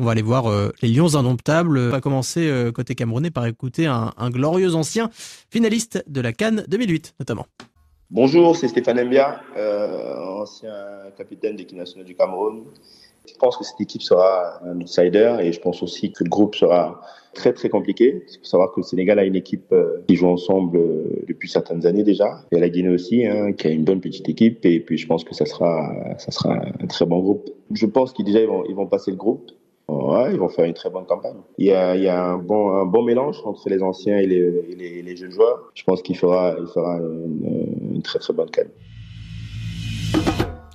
On va aller voir euh, les Lions Indomptables. On va commencer euh, côté camerounais par écouter un, glorieux ancien finaliste de la Cannes 2008 notamment. Bonjour, c'est Stéphane Mbia, euh, ancien capitaine l'équipe nationale du Cameroun. Je pense que cette équipe sera un outsider et je pense aussi que le groupe sera très très compliqué. Il faut savoir que le Sénégal a une équipe qui joue ensemble depuis certaines années déjà. Il y a la Guinée aussi, hein, qui a une bonne petite équipe et puis je pense que ça sera un très bon groupe. Je pense qu'ils déjà vont, ils vont passer le groupe ils vont faire une très bonne campagne. Il y a, un, bon, un bon mélange entre les anciens et les, jeunes joueurs. Je pense qu'il fera, il fera une, très très bonne campagne.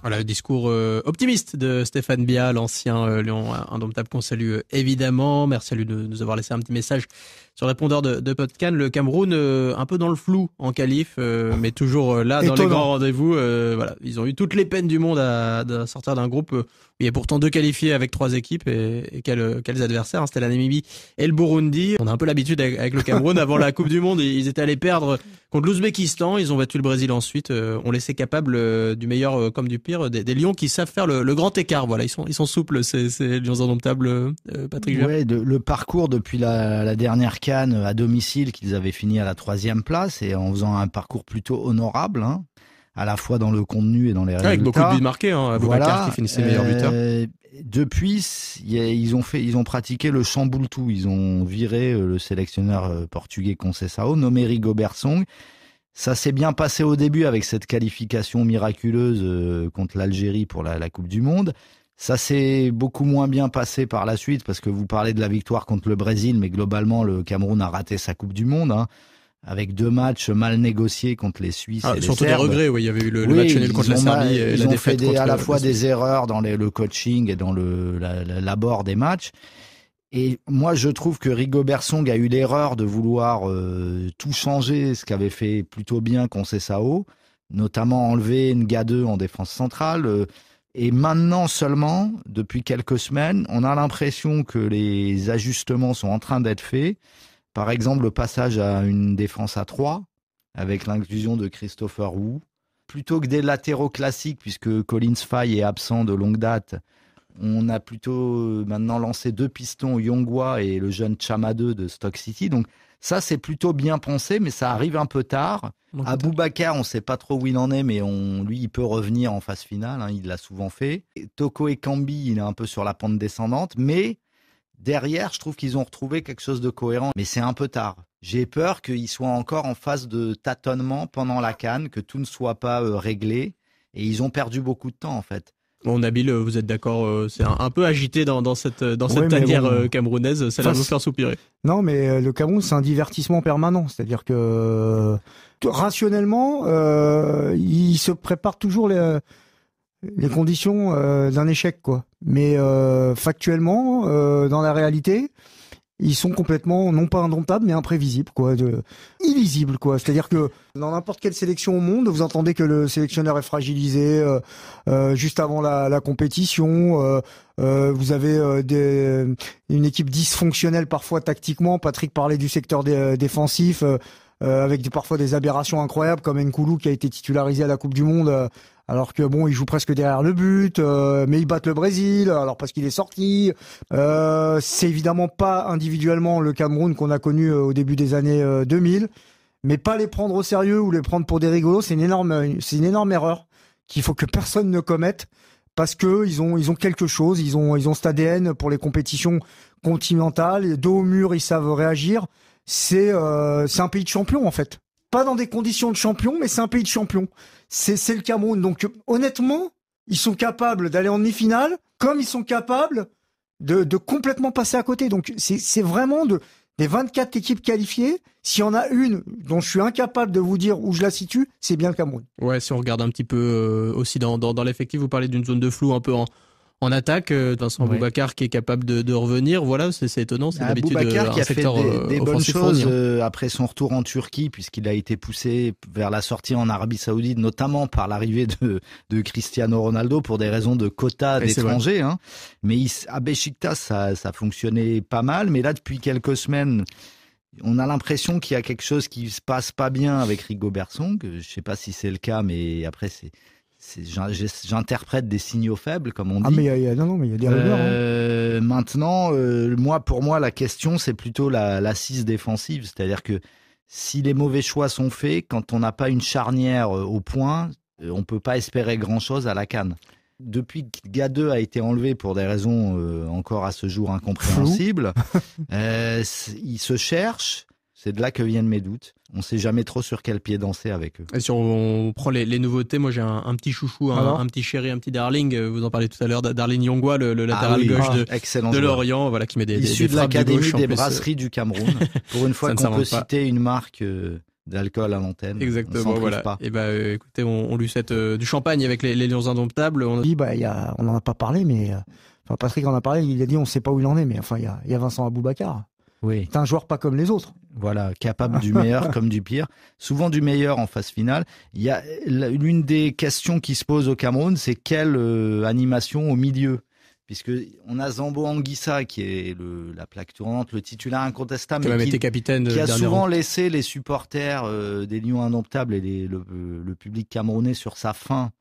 Voilà, le discours euh, optimiste de Stéphane Bia, l'ancien euh, Lyon indomptable qu'on salue euh, évidemment. Merci à lui de nous avoir laissé un petit message sur répondeur de, de Podcan. Le Cameroun, un peu dans le flou en qualif, mais toujours là dans les grands rendez-vous. voilà, ils ont eu toutes les peines du monde à sortir d'un groupe il y a pourtant deux qualifiés avec trois équipes et, euh, quels, adversaires. Hein. C'était la Namibie et le Burundi. On a un peu l'habitude avec, le Cameroun. Avant la Coupe du Monde, ils étaient allés perdre contre l'Ouzbékistan. Ils ont battu le Brésil ensuite. Euh, on les sait capables euh, du meilleur comme du pire. Des, lions qui savent faire le, grand écart. Voilà, ils sont, souples, ces, lions indomptables, Patrick. le parcours depuis la, dernière canne à domicile qu'ils avaient fini à la troisième place et en faisant un parcours plutôt honorable. Hein à la fois dans le contenu et dans les résultats. Avec beaucoup de buts marqués, hein, voilà, qui Euh, depuis, ils ont fait, ils ont pratiqué le chamboule Ils ont viré euh, le sélectionneur euh, portugais Conceição, nommé Rigobert Song. Ça s'est bien passé au début avec cette qualification miraculeuse euh, contre l'Algérie pour la, la Coupe du Monde. Ça s'est beaucoup moins bien passé par la suite parce que vous parlez de la victoire contre le Brésil, mais globalement le Cameroun a raté sa Coupe du Monde. Hein avec deux matchs mal négociés contre les Suisses. Ah, surtout les des regrets, oui. Il y avait eu le, match nul contre la Serbie et ils la ont fait à la fois des erreurs dans le coaching et dans le l'abord des matchs. Et moi, je trouve que Rigobert Song a eu l'erreur de vouloir euh, tout changer, ce qu'avait fait plutôt bien Sao, notamment enlever Nga2 en défense centrale. Euh, et maintenant seulement, depuis quelques semaines, on a l'impression que les ajustements sont en train d'être faits. Par exemple, le passage à une défense à 3, avec l'inclusion de Christopher Wu. Plutôt que des latéraux classiques, puisque Collins Fay est absent de longue date, on a plutôt euh, maintenant lancé deux pistons, Yongwa et le jeune Chama 2 de Stock City. Donc ça, c'est plutôt bien pensé, mais ça arrive un peu tard. Aboubacar, on ne sait pas trop où il en est, mais on, lui, il peut revenir en phase finale. Hein, il l'a souvent fait. Toko et Kambi, il est un peu sur la pente descendante, mais derrière, je trouve qu'ils ont retrouvé quelque chose de cohérent, mais c'est un peu tard. J'ai peur qu'ils soient encore en phase de tâtonnement pendant la canne, que tout ne soit pas euh, réglé, et ils ont perdu beaucoup de temps en fait. Bon, Nabil, euh, vous êtes d'accord, euh, c'est un, peu agité dans, cette, dans cette tanière camerounaise, ça va vous faire soupirer. Non, mais le Cameroun, c'est un divertissement permanent, c'est-à-dire que rationnellement, ils se préparent toujours les les conditions euh, d'un échec, quoi. Mais euh, factuellement, euh, dans la réalité, ils sont complètement non pas indomptables, mais imprévisibles, quoi, de, illisibles, quoi. C'est-à-dire que dans n'importe quelle sélection au monde, vous entendez que le sélectionneur est fragilisé juste avant la, la compétition. vous avez des, une équipe dysfonctionnelle parfois tactiquement. Patrick parlait du secteur défensif. Euh, avec parfois des aberrations incroyables comme Nkoulou qui a été titularisé à la Coupe du Monde euh, alors que bon, il joue presque derrière le but, euh, mais ils battent le Brésil, alors parce qu'il est sorti. c'est évidemment pas individuellement le Cameroun qu'on a connu au début des années 2000, mais pas les prendre au sérieux ou les prendre pour des rigolos, c'est une énorme, c'est une énorme erreur qu'il faut que personne ne commette parce que ils ont ils ont quelque chose, ils ont ils ont cet ADN pour les compétitions continentales, dos au mur, ils savent réagir c'est euh, c'est un pays de champion en fait. Pas dans des conditions de champion, mais c'est un pays de champion. C'est le Cameroun. Donc honnêtement, ils sont capables d'aller en demi-finale, comme ils sont capables de, de complètement passer à côté. Donc c'est vraiment de des 24 équipes qualifiées, s'il y en a une dont je suis incapable de vous dire où je la situe, c'est bien le Cameroun. Ouais, si on regarde un petit peu euh, aussi dans, dans, dans l'effectif, vous parlez d'une zone de flou un peu en, en attaque. Euh, Vincent ouais. Boubacar qui est capable de, revenir, voilà, c'est étonnant. C'est bah, d'habitude Boubacar euh, qui a fait euh, des, bonnes choses hein. après son retour en Turquie, puisqu'il a été poussé vers la sortie en Arabie Saoudite, notamment par l'arrivée de, Cristiano Ronaldo pour des raisons de quotas d'étrangers. Hein. Mais à Besiktas, ça, ça fonctionnait pas mal. Mais là, depuis quelques semaines, on a l'impression qu'il y a quelque chose qui se passe pas bien avec Rigo Berson. Que je sais pas si c'est le cas, mais après c'est J'interprète des signaux faibles, comme on dit. a, Maintenant, moi, pour moi, la question, c'est plutôt l'assise défensive. C'est-à-dire que si les mauvais choix sont faits, quand on n'a pas une charnière euh, au point, euh, on ne peut pas espérer grand-chose à la canne. Depuis que Gadeux a été enlevé pour des raisons euh, encore à ce jour incompréhensibles, il se cherche. C'est de là que viennent mes doutes on sait jamais trop sur quel pied danser avec eux. si on, prend les, nouveautés, moi j'ai un, petit chouchou, un, petit chéri, un petit darling. Euh, vous en parlez tout à l'heure, Darling Yongwa, le, latéral ah gauche de, ah, l'Orient, voilà qui met des, issu de l'académie des euh, brasseries du Cameroun. Pour une fois qu'on peut citer une marque. Euh, d'alcool à l'antenne. Exactement, voilà. Et eh bah, ben, écoutez, on, on, lui souhaite du champagne avec les, Lions Indomptables. On... Oui, bah, y a, on n'en a pas parlé, mais Patrick en a parlé, il a dit on ne sait pas où il en est, mais enfin, il y a, y a Vincent Aboubacar. Oui. C'est un joueur pas comme les autres. Voilà, capable du meilleur comme du pire. Souvent du meilleur en phase finale. Il y a l'une des questions qui se pose au Cameroun, c'est quelle euh, animation au milieu puisque on a Zambo Anguissa qui est la plaque tournante, le titulaire incontestable, qui, qui a souvent laissé les supporters euh, des Lions indomptables et le, public camerounais sur sa fin.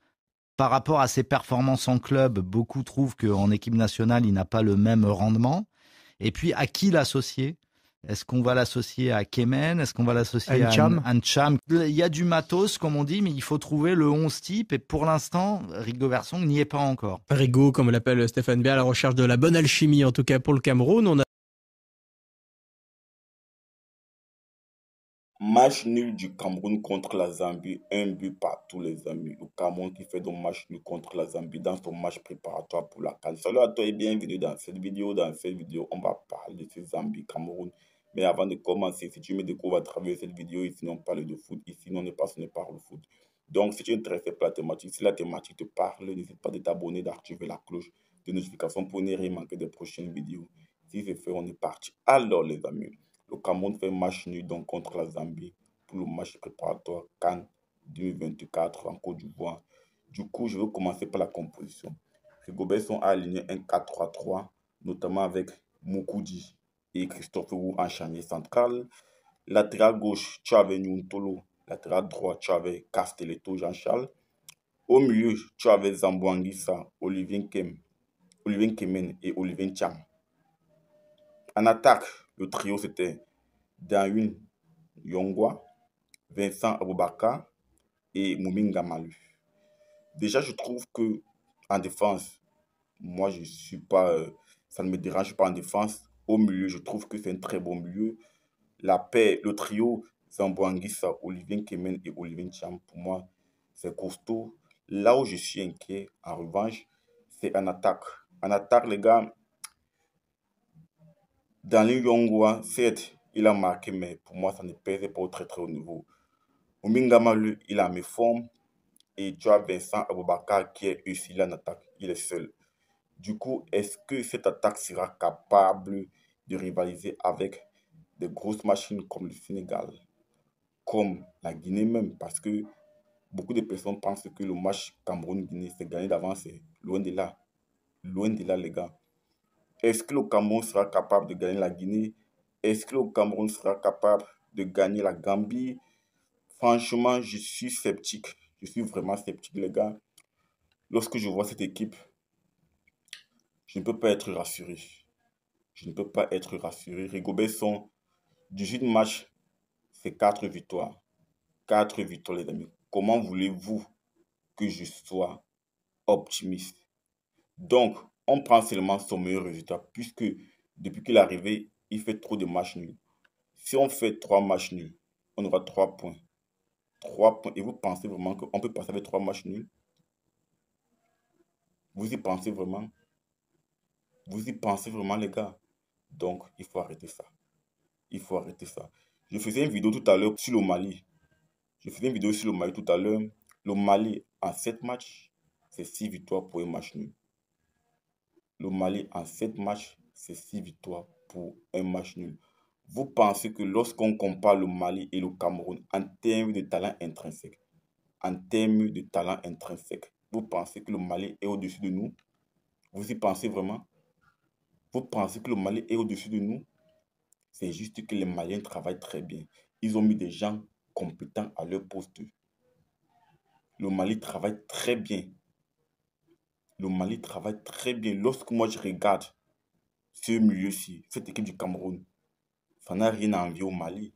Par rapport à ses performances en club, beaucoup trouvent qu'en équipe nationale, il n'a pas le même rendement. Et puis, à qui l'associer est-ce qu'on va l'associer à Kemen Est-ce qu'on va l'associer à Ancham Il y a du matos, comme on dit, mais il faut trouver le 11 type. Et pour l'instant, Rigo Versong n'y est pas encore. Rigo, comme l'appelle Stéphane Bia, à la recherche de la bonne alchimie, en tout cas pour le Cameroun. On a... Match nul du Cameroun contre la Zambie, un but par tous les amis. Le Cameroun qui fait donc match nul contre la Zambie dans son match préparatoire pour la CAN. Salut à toi et bienvenue dans cette vidéo. Dans cette vidéo, on va parler de Zambie-Cameroun. Mais avant de commencer, si tu me découvres à travers cette vidéo, ici on parle de foot, ici on ne passe, ne le foot. Donc si tu es intéressé par la thématique, si la thématique te parle, n'hésite pas à t'abonner, d'activer la cloche de notification pour ne rien manquer des prochaines vidéos. Si c'est fait, on est parti. Alors les amis, le Cameroun fait match nul donc contre la Zambie pour le match préparatoire Cannes 2024 en Côte d'Ivoire. Du coup, je vais commencer par la composition. Les Rigobert sont alignés 1-4-3-3, notamment avec Moukoudi, et Christophe Roux en charnier central. Latéral gauche, tu avais Nyuntolo, Latéral droit, tu avais Castelletto Jean-Charles. Au milieu, tu avais Olivier Kem, Olivier Kemen et Olivier Cham. En attaque, le trio c'était Danyun Yongwa, Vincent Aboubaka et Muminga Malu. Déjà, je trouve que en défense, moi je suis pas, euh, ça ne me dérange pas en défense au milieu, je trouve que c'est un très bon milieu. La paix, le trio Zamboanguissa, Olivier Kemen et Olivier Cham, pour moi, c'est costaud. Là où je suis inquiet, en revanche, c'est en attaque. En attaque, les gars, dans les Yongwa, certes, il a marqué, mais pour moi, ça ne pèse pas au très très haut niveau. Omingama, il a mes formes. Et tu as Vincent Aboubakar qui est aussi là en attaque. Il est seul. Du coup, est-ce que cette attaque sera capable de rivaliser avec des grosses machines comme le Sénégal, comme la Guinée même Parce que beaucoup de personnes pensent que le match Cameroun-Guinée, c'est gagné d'avance. Loin de là. Loin de là, les gars. Est-ce que le Cameroun sera capable de gagner la Guinée Est-ce que le Cameroun sera capable de gagner la Gambie Franchement, je suis sceptique. Je suis vraiment sceptique, les gars. Lorsque je vois cette équipe, je ne peux pas être rassuré. Je ne peux pas être rassuré. Rigobert son 18 matchs, c'est 4 victoires. 4 victoires, les amis. Comment voulez-vous que je sois optimiste Donc, on prend seulement son meilleur résultat, puisque depuis qu'il est arrivé, il fait trop de matchs nuls. Si on fait 3 matchs nuls, on aura 3 points. 3 points. Et vous pensez vraiment qu'on peut passer avec 3 matchs nuls Vous y pensez vraiment vous y pensez vraiment, les gars Donc, il faut arrêter ça. Il faut arrêter ça. Je faisais une vidéo tout à l'heure sur le Mali. Je faisais une vidéo sur le Mali tout à l'heure. Le Mali, en 7 matchs, c'est 6 victoires pour un match nul. Le Mali, en 7 matchs, c'est 6 victoires pour un match nul. Vous pensez que lorsqu'on compare le Mali et le Cameroun en termes de talent intrinsèque, en termes de talent intrinsèque, vous pensez que le Mali est au-dessus de nous Vous y pensez vraiment vous pensez que le Mali est au-dessus de nous C'est juste que les Maliens travaillent très bien. Ils ont mis des gens compétents à leur poste. Le Mali travaille très bien. Le Mali travaille très bien. Lorsque moi je regarde ce milieu-ci, cette équipe du Cameroun, ça n'a rien à envier au Mali.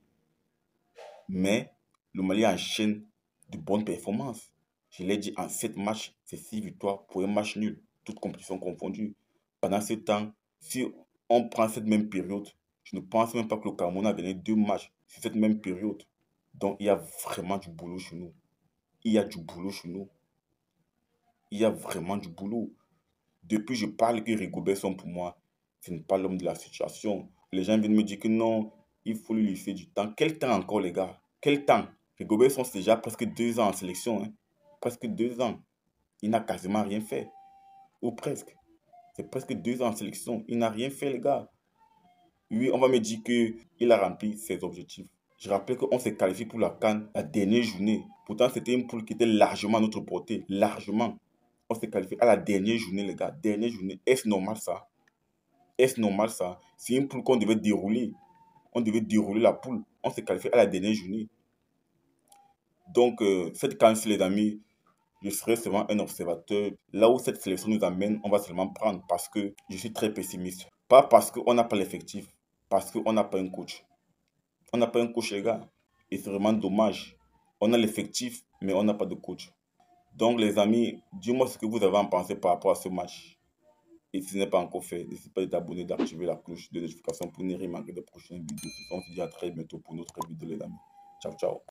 Mais le Mali enchaîne de bonnes performances. Je l'ai dit, en 7 matchs, c'est six victoires pour un match nul, toutes compétitions confondues. Pendant ce temps, si on prend cette même période, je ne pense même pas que le Cameroun a gagné deux matchs sur cette même période. Donc il y a vraiment du boulot chez nous. Il y a du boulot chez nous. Il y a vraiment du boulot. Depuis je parle que sont pour moi, ce n'est pas l'homme de la situation. Les gens viennent me dire que non, il faut lui laisser du temps. Quel temps encore les gars Quel temps Rigobertson c'est déjà presque deux ans en sélection. Hein? Presque deux ans. Il n'a quasiment rien fait. Ou presque. C'est presque deux ans en sélection. Il n'a rien fait, les gars. Oui, on va me dire qu'il a rempli ses objectifs. Je rappelle qu'on s'est qualifié pour la canne la dernière journée. Pourtant, c'était une poule qui était largement à notre portée. Largement. On s'est qualifié à la dernière journée, les gars. Dernière journée. Est-ce normal ça Est-ce normal ça C'est une poule qu'on devait dérouler. On devait dérouler la poule. On s'est qualifié à la dernière journée. Donc, euh, cette canne les amis, je serai seulement un observateur. Là où cette sélection nous amène, on va seulement prendre parce que je suis très pessimiste. Pas parce qu'on n'a pas l'effectif, parce qu'on n'a pas un coach. On n'a pas un coach, les gars. Et c'est vraiment dommage. On a l'effectif, mais on n'a pas de coach. Donc, les amis, dites-moi ce que vous avez en pensé par rapport à ce match. Et si ce n'est pas encore fait, n'hésitez pas à abonner, d'activer la cloche de notification pour ne rien manquer de prochaines vidéos. On se dit à très bientôt pour autre vidéo, les amis. Ciao, ciao.